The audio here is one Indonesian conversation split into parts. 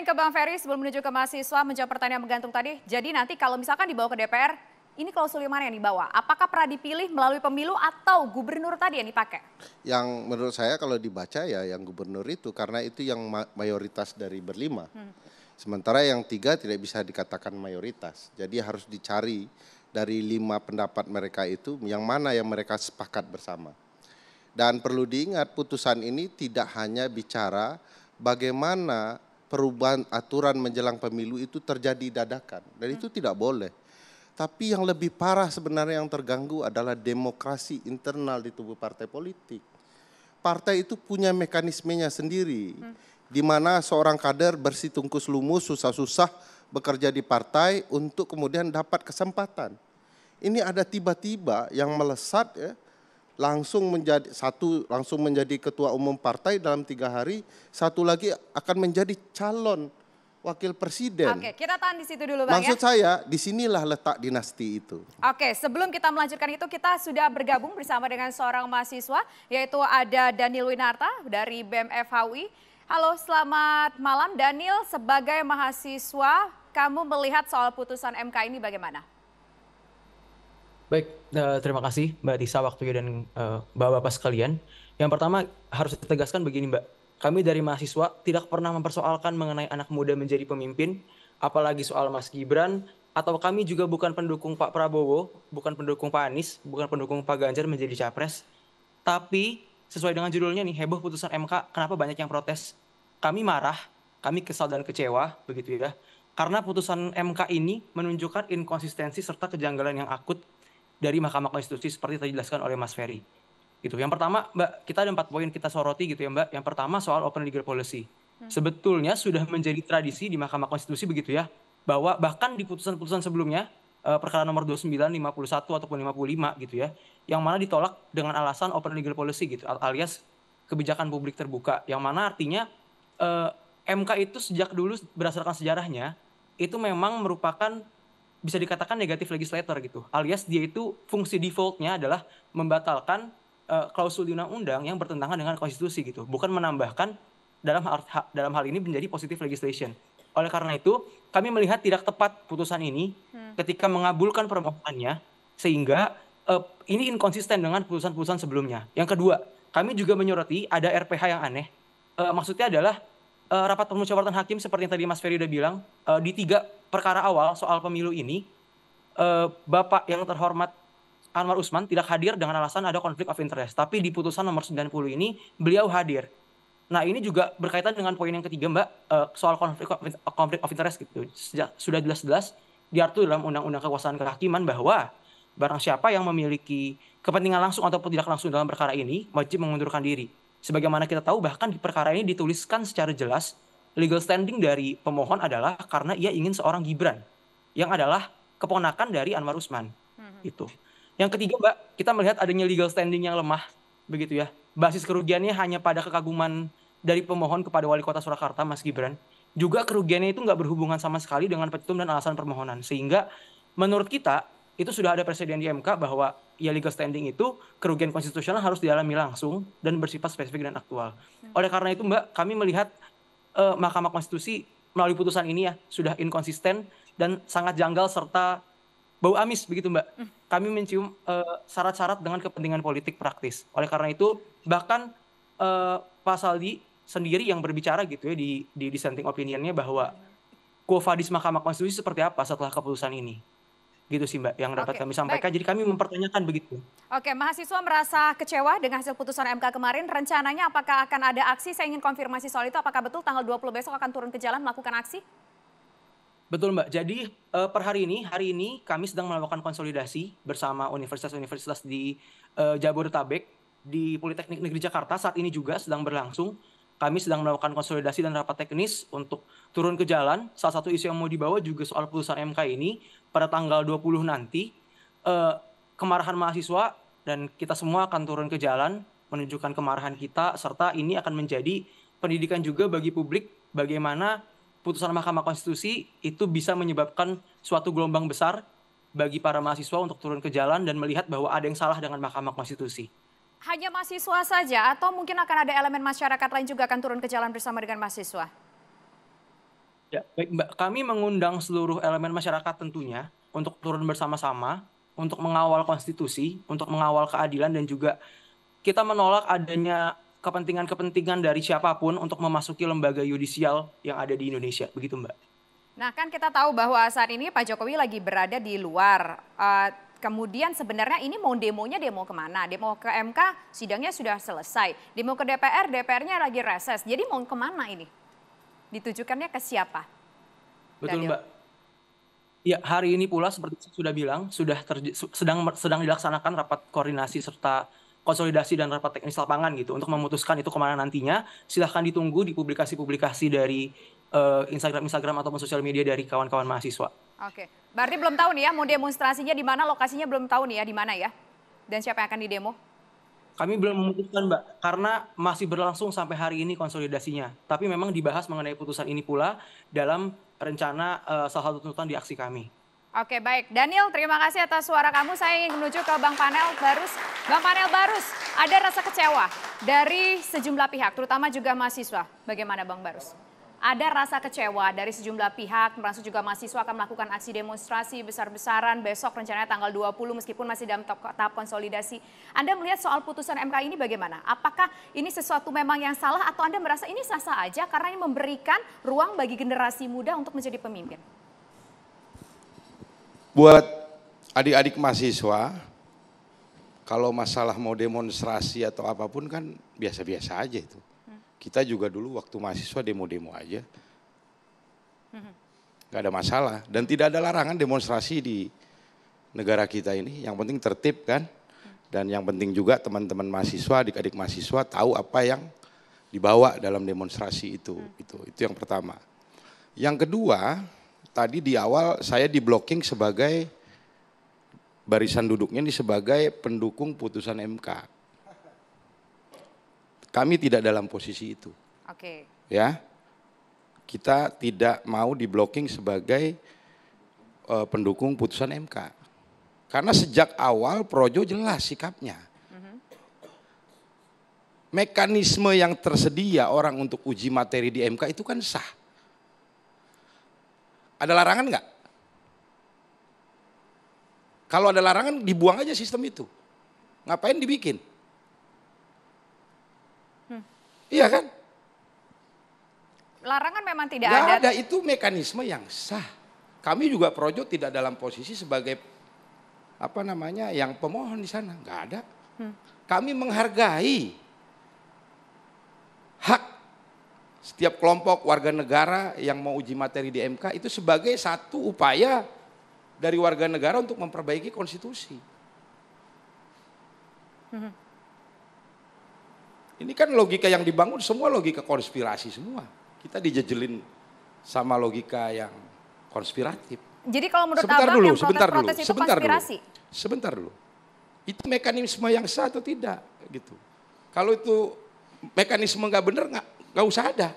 ingin ke Bang Ferry sebelum menuju ke mahasiswa menjawab pertanyaan menggantung tadi. Jadi nanti kalau misalkan dibawa ke DPR, ini klausul mana yang dibawa? Apakah pernah dipilih melalui pemilu atau gubernur tadi yang dipakai? Yang menurut saya kalau dibaca ya yang gubernur itu karena itu yang mayoritas dari berlima. Hmm. Sementara yang tiga tidak bisa dikatakan mayoritas. Jadi harus dicari dari lima pendapat mereka itu yang mana yang mereka sepakat bersama. Dan perlu diingat putusan ini tidak hanya bicara bagaimana perubahan aturan menjelang pemilu itu terjadi dadakan dan itu tidak boleh. Tapi yang lebih parah sebenarnya yang terganggu adalah demokrasi internal di tubuh partai politik. Partai itu punya mekanismenya sendiri. Hmm. Di mana seorang kader bersitungkus lumus susah-susah bekerja di partai untuk kemudian dapat kesempatan. Ini ada tiba-tiba yang melesat ya langsung menjadi satu langsung menjadi ketua umum partai dalam tiga hari, satu lagi akan menjadi calon wakil presiden. Oke, kita tahan di situ dulu, Bang. Maksud ya? saya, disinilah letak dinasti itu. Oke, sebelum kita melanjutkan itu, kita sudah bergabung bersama dengan seorang mahasiswa, yaitu ada Daniel Winarta dari BMFHUI. Halo, selamat malam Daniel. Sebagai mahasiswa, kamu melihat soal putusan MK ini bagaimana? Baik, eh, terima kasih Mbak Tisa waktunya dan eh, Bapak-Bapak sekalian. Yang pertama harus ditegaskan begini Mbak, kami dari mahasiswa tidak pernah mempersoalkan mengenai anak muda menjadi pemimpin, apalagi soal Mas Gibran, atau kami juga bukan pendukung Pak Prabowo, bukan pendukung Pak Anies, bukan pendukung Pak Ganjar menjadi capres. Tapi sesuai dengan judulnya nih, heboh putusan MK, kenapa banyak yang protes? Kami marah, kami kesal dan kecewa, begitu ya. Karena putusan MK ini menunjukkan inkonsistensi serta kejanggalan yang akut dari Mahkamah Konstitusi seperti tadi dijelaskan oleh Mas Ferry. Gitu. Yang pertama, Mbak, kita ada empat poin kita soroti gitu ya, Mbak. Yang pertama soal open legal policy. Hmm. Sebetulnya sudah menjadi tradisi di Mahkamah Konstitusi begitu ya, bahwa bahkan di putusan-putusan sebelumnya eh, perkara nomor 29, 51 ataupun 55 gitu ya, yang mana ditolak dengan alasan open legal policy gitu alias kebijakan publik terbuka. Yang mana artinya eh, MK itu sejak dulu berdasarkan sejarahnya itu memang merupakan bisa dikatakan negatif legislator gitu. Alias dia itu fungsi defaultnya adalah membatalkan uh, klausul di undang-undang yang bertentangan dengan konstitusi gitu, bukan menambahkan dalam hal, dalam hal ini menjadi positif legislation. Oleh karena itu, kami melihat tidak tepat putusan ini hmm. ketika mengabulkan permohonannya sehingga uh, ini inkonsisten dengan putusan-putusan sebelumnya. Yang kedua, kami juga menyoroti ada RPH yang aneh. Uh, maksudnya adalah uh, rapat permusyawaratan hakim seperti yang tadi Mas Ferry udah bilang uh, di tiga perkara awal soal pemilu ini, uh, Bapak yang terhormat Anwar Usman tidak hadir dengan alasan ada konflik of interest. Tapi di putusan nomor 90 ini beliau hadir. Nah ini juga berkaitan dengan poin yang ketiga Mbak uh, soal konflik of, interest gitu. Sejak, sudah jelas-jelas diatur dalam Undang-Undang Kekuasaan Kehakiman bahwa barang siapa yang memiliki kepentingan langsung ataupun tidak langsung dalam perkara ini wajib mengundurkan diri. Sebagaimana kita tahu bahkan di perkara ini dituliskan secara jelas legal standing dari pemohon adalah karena ia ingin seorang Gibran yang adalah keponakan dari Anwar Usman. Hmm. Itu. Yang ketiga, Mbak, kita melihat adanya legal standing yang lemah begitu ya. Basis kerugiannya hanya pada kekaguman dari pemohon kepada wali kota Surakarta Mas Gibran. Juga kerugiannya itu nggak berhubungan sama sekali dengan petitum dan alasan permohonan. Sehingga menurut kita itu sudah ada presiden di MK bahwa ya legal standing itu kerugian konstitusional harus dialami langsung dan bersifat spesifik dan aktual. Hmm. Oleh karena itu Mbak, kami melihat eh, Mahkamah Konstitusi melalui putusan ini ya sudah inkonsisten dan sangat janggal serta bau amis begitu Mbak. Hmm. Kami mencium eh, syarat-syarat eh, dengan kepentingan politik praktis. Oleh karena itu bahkan eh, Pak Saldi sendiri yang berbicara gitu ya di di dissenting opinionnya bahwa kuofadis Mahkamah Konstitusi seperti apa setelah keputusan ini gitu sih Mbak yang dapat Oke, kami sampaikan. Baik. Jadi kami mempertanyakan begitu. Oke, mahasiswa merasa kecewa dengan hasil putusan MK kemarin. Rencananya apakah akan ada aksi? Saya ingin konfirmasi soal itu apakah betul tanggal 20 besok akan turun ke jalan melakukan aksi? Betul Mbak. Jadi eh, per hari ini, hari ini kami sedang melakukan konsolidasi bersama universitas-universitas di eh, Jabodetabek, di Politeknik Negeri Jakarta saat ini juga sedang berlangsung. Kami sedang melakukan konsolidasi dan rapat teknis untuk turun ke jalan. Salah satu isu yang mau dibawa juga soal putusan MK ini pada tanggal 20 nanti uh, kemarahan mahasiswa dan kita semua akan turun ke jalan menunjukkan kemarahan kita serta ini akan menjadi pendidikan juga bagi publik bagaimana putusan Mahkamah Konstitusi itu bisa menyebabkan suatu gelombang besar bagi para mahasiswa untuk turun ke jalan dan melihat bahwa ada yang salah dengan Mahkamah Konstitusi. Hanya mahasiswa saja atau mungkin akan ada elemen masyarakat lain juga akan turun ke jalan bersama dengan mahasiswa? Ya, baik Mbak. Kami mengundang seluruh elemen masyarakat tentunya untuk turun bersama-sama, untuk mengawal konstitusi, untuk mengawal keadilan dan juga kita menolak adanya kepentingan-kepentingan dari siapapun untuk memasuki lembaga yudisial yang ada di Indonesia. Begitu Mbak. Nah kan kita tahu bahwa saat ini Pak Jokowi lagi berada di luar. Uh, kemudian sebenarnya ini mau demonya demo kemana? Demo ke MK sidangnya sudah selesai. Demo ke DPR, DPR-nya lagi reses. Jadi mau kemana ini? ditujukannya ke siapa? Betul Daniel. Mbak. Ya, hari ini pula seperti saya sudah bilang, sudah sedang sedang dilaksanakan rapat koordinasi serta konsolidasi dan rapat teknis lapangan gitu untuk memutuskan itu kemana nantinya. Silahkan ditunggu di publikasi-publikasi dari uh, Instagram Instagram ataupun sosial media dari kawan-kawan mahasiswa. Oke, berarti belum tahu nih ya mau demonstrasinya di mana, lokasinya belum tahu nih ya di mana ya, dan siapa yang akan didemo? Kami belum memutuskan, Mbak, karena masih berlangsung sampai hari ini konsolidasinya. Tapi memang dibahas mengenai putusan ini pula dalam rencana uh, salah satu tuntutan di aksi kami. Oke, baik. Daniel, terima kasih atas suara kamu. Saya ingin menuju ke Bang Panel Barus. Bang Panel Barus, ada rasa kecewa dari sejumlah pihak, terutama juga mahasiswa. Bagaimana Bang Barus? Ada rasa kecewa dari sejumlah pihak, termasuk juga mahasiswa akan melakukan aksi demonstrasi besar-besaran besok rencananya tanggal 20 meskipun masih dalam tahap konsolidasi. Anda melihat soal putusan MK ini bagaimana? Apakah ini sesuatu memang yang salah atau Anda merasa ini sah-sah aja karena ini memberikan ruang bagi generasi muda untuk menjadi pemimpin? Buat adik-adik mahasiswa, kalau masalah mau demonstrasi atau apapun kan biasa-biasa aja itu. Kita juga dulu waktu mahasiswa demo-demo aja. Mm-hmm. Gak ada masalah. Dan tidak ada larangan demonstrasi di negara kita ini. Yang penting tertib kan. Dan yang penting juga teman-teman mahasiswa, adik-adik mahasiswa tahu apa yang dibawa dalam demonstrasi itu. Mm. Itu itu yang pertama. Yang kedua, tadi di awal saya diblocking sebagai barisan duduknya ini sebagai pendukung putusan MK. Kami tidak dalam posisi itu. Oke. Okay. Ya. Kita tidak mau diblocking sebagai uh, pendukung putusan MK. Karena sejak awal Projo jelas sikapnya. Mm-hmm. Mekanisme yang tersedia orang untuk uji materi di MK itu kan sah. Ada larangan enggak? Kalau ada larangan dibuang aja sistem itu. Ngapain dibikin? Iya kan? Larangan memang tidak Gak ada. ada itu mekanisme yang sah. Kami juga projo tidak dalam posisi sebagai apa namanya yang pemohon di sana, nggak ada. Hmm. Kami menghargai hak setiap kelompok warga negara yang mau uji materi di MK itu sebagai satu upaya dari warga negara untuk memperbaiki konstitusi. Hmm. Ini kan logika yang dibangun semua logika konspirasi semua. Kita dijejelin sama logika yang konspiratif. Jadi kalau menurut sebentar abang dulu, yang sebentar dulu, itu sebentar konspirasi? Dulu, sebentar dulu. Itu mekanisme yang sah atau tidak gitu. Kalau itu mekanisme nggak benar nggak nggak usah ada.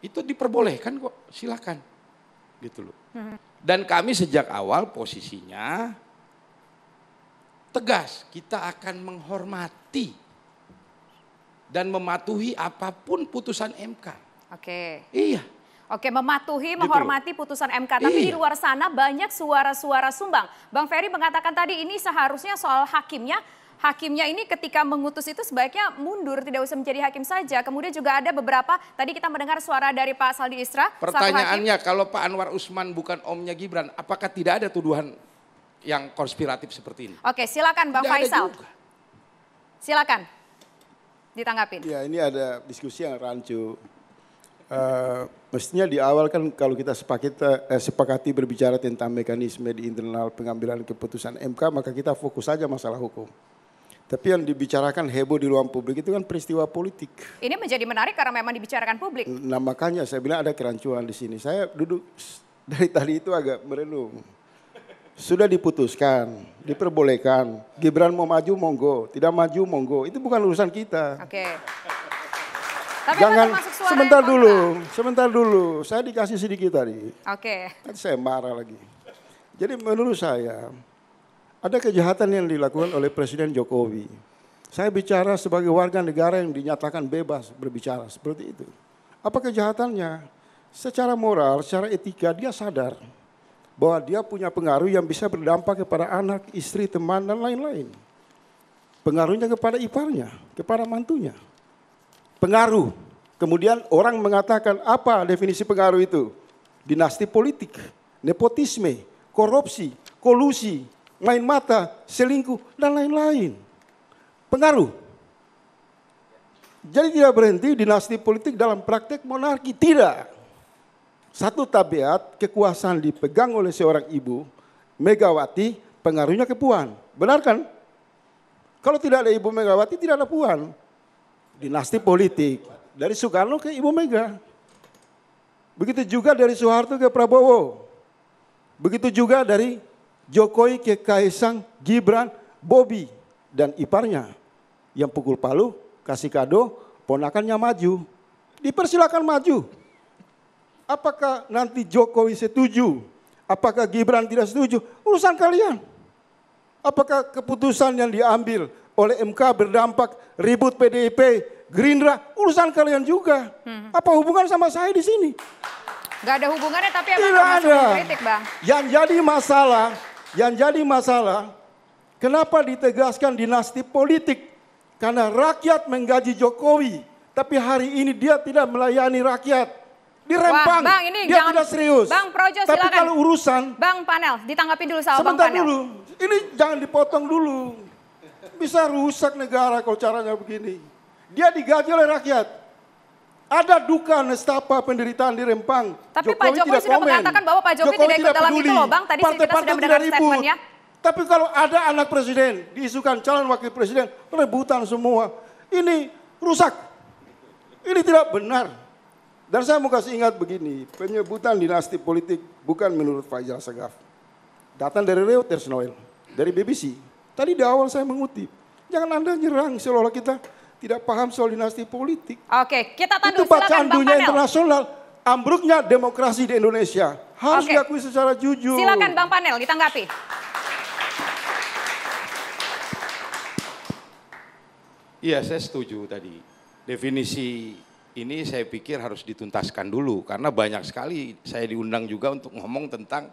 Itu diperbolehkan kok, silakan gitu loh. Hmm. Dan kami sejak awal posisinya tegas, kita akan menghormati dan mematuhi apapun putusan MK. Oke. Iya. Oke, mematuhi, gitu. menghormati putusan MK. Tapi iya. di luar sana banyak suara-suara sumbang. Bang Ferry mengatakan tadi ini seharusnya soal hakimnya. Hakimnya ini ketika mengutus itu sebaiknya mundur, tidak usah menjadi hakim saja. Kemudian juga ada beberapa, tadi kita mendengar suara dari Pak Saldi Isra. Pertanyaannya, kalau Pak Anwar Usman bukan omnya Gibran, apakah tidak ada tuduhan yang konspiratif seperti ini? Oke, silakan Bang tidak Faisal. Silakan ditanggapin. Ya ini ada diskusi yang rancu. Uh, mestinya di awal kan kalau kita sepakati, eh, sepakati berbicara tentang mekanisme di internal pengambilan keputusan MK maka kita fokus saja masalah hukum. Tapi yang dibicarakan heboh di ruang publik itu kan peristiwa politik. Ini menjadi menarik karena memang dibicarakan publik. Nah makanya saya bilang ada kerancuan di sini. Saya duduk dari tadi itu agak merenung sudah diputuskan, diperbolehkan. Gibran mau maju monggo, tidak maju monggo. Itu bukan urusan kita. Oke. Tapi Jangan sebentar dulu, sebentar dulu. Saya dikasih sedikit tadi. Oke. Kan saya marah lagi. Jadi menurut saya ada kejahatan yang dilakukan oleh Presiden Jokowi. Saya bicara sebagai warga negara yang dinyatakan bebas berbicara seperti itu. Apa kejahatannya? Secara moral, secara etika dia sadar bahwa dia punya pengaruh yang bisa berdampak kepada anak, istri, teman, dan lain-lain. Pengaruhnya kepada iparnya, kepada mantunya. Pengaruh. Kemudian orang mengatakan apa definisi pengaruh itu? Dinasti politik, nepotisme, korupsi, kolusi, main mata, selingkuh, dan lain-lain. Pengaruh. Jadi tidak berhenti dinasti politik dalam praktek monarki, tidak. Satu tabiat kekuasaan dipegang oleh seorang ibu, Megawati, pengaruhnya ke Puan. Benar kan? Kalau tidak ada Ibu Megawati, tidak ada Puan. Dinasti politik. Dari Soekarno ke Ibu Mega. Begitu juga dari Soeharto ke Prabowo. Begitu juga dari Jokowi ke Kaisang, Gibran, Bobi, dan iparnya. Yang pukul palu, kasih kado, ponakannya maju. Dipersilakan maju apakah nanti Jokowi setuju? Apakah Gibran tidak setuju? Urusan kalian. Apakah keputusan yang diambil oleh MK berdampak ribut PDIP, Gerindra? Urusan kalian juga. Hmm. Apa hubungan sama saya di sini? Gak ada hubungannya tapi emang tidak ada. kritik bang. Yang jadi masalah, yang jadi masalah, kenapa ditegaskan dinasti politik? Karena rakyat menggaji Jokowi, tapi hari ini dia tidak melayani rakyat dirempang. Wah, bang, ini dia jangan, tidak serius. Bang Projo Tapi silakan. kalau urusan Bang Panel, ditanggapi dulu sama Sebentar Bang Panel. dulu. Ini jangan dipotong dulu. Bisa rusak negara kalau caranya begini. Dia digaji oleh rakyat. Ada duka, nestapa, penderitaan di Rempang. Tapi Jokowi Pak Jokowi tidak sudah komen. mengatakan bahwa Pak Jokowi, Jokowi tidak ikut dalam itu loh Bang. Tadi Partai -partai kita sudah mendengar statementnya. Tapi kalau ada anak presiden, diisukan calon wakil presiden, rebutan semua. Ini rusak. Ini tidak benar. Dan saya mau kasih ingat begini, penyebutan dinasti politik bukan menurut Fajar Segaf. Datang dari Reuters Noel, dari BBC. Tadi di awal saya mengutip, jangan Anda nyerang seolah-olah kita tidak paham soal dinasti politik. Oke, kita tandu. Itu bacaan Silakan, dunia Panel. internasional, ambruknya demokrasi di Indonesia. Harus Oke. diakui secara jujur. Silakan Bang Panel ditanggapi. Iya, saya setuju tadi. Definisi ini saya pikir harus dituntaskan dulu karena banyak sekali saya diundang juga untuk ngomong tentang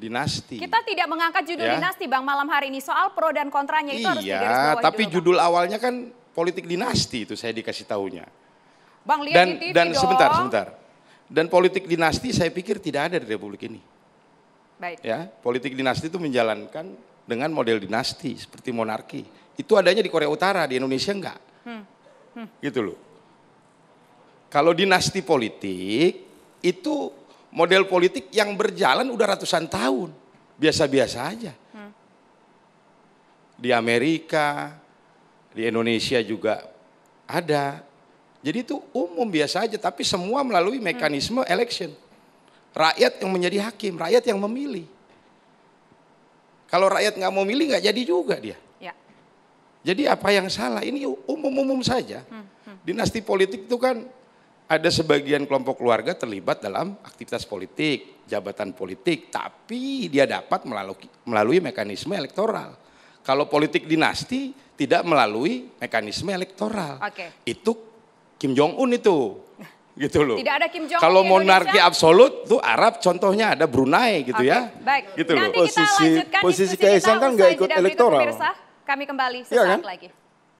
dinasti. Kita tidak mengangkat judul ya. dinasti Bang malam hari ini. Soal pro dan kontranya itu iya, harus Iya, tapi dulu, judul awalnya kan politik dinasti itu saya dikasih tahunya. Bang lihat dan, di TV dan dong. sebentar sebentar. Dan politik dinasti saya pikir tidak ada di republik ini. Baik. Ya, politik dinasti itu menjalankan dengan model dinasti seperti monarki. Itu adanya di Korea Utara, di Indonesia enggak. Hmm. Hmm. Gitu loh. Kalau dinasti politik itu model politik yang berjalan udah ratusan tahun. Biasa-biasa aja. Hmm. Di Amerika, di Indonesia juga ada. Jadi itu umum biasa aja tapi semua melalui hmm. mekanisme hmm. election. Rakyat yang menjadi hakim, rakyat yang memilih. Kalau rakyat nggak mau milih nggak jadi juga dia. Ya. Jadi apa yang salah? Ini umum-umum saja. Hmm, hmm. Dinasti politik itu kan ada sebagian kelompok keluarga terlibat dalam aktivitas politik, jabatan politik, tapi dia dapat melalui, melalui mekanisme elektoral. Kalau politik dinasti tidak melalui mekanisme elektoral. Okay. Itu Kim Jong Un itu. Gitu loh. Tidak ada Kim Jong Un. Kalau monarki absolut tuh Arab contohnya ada Brunei gitu okay. ya. Baik. Gitu Nanti loh. Posisi posisi Kaisang kan nggak ikut elektoral. Pemirsa, kami kembali iya sesaat ya kan? lagi.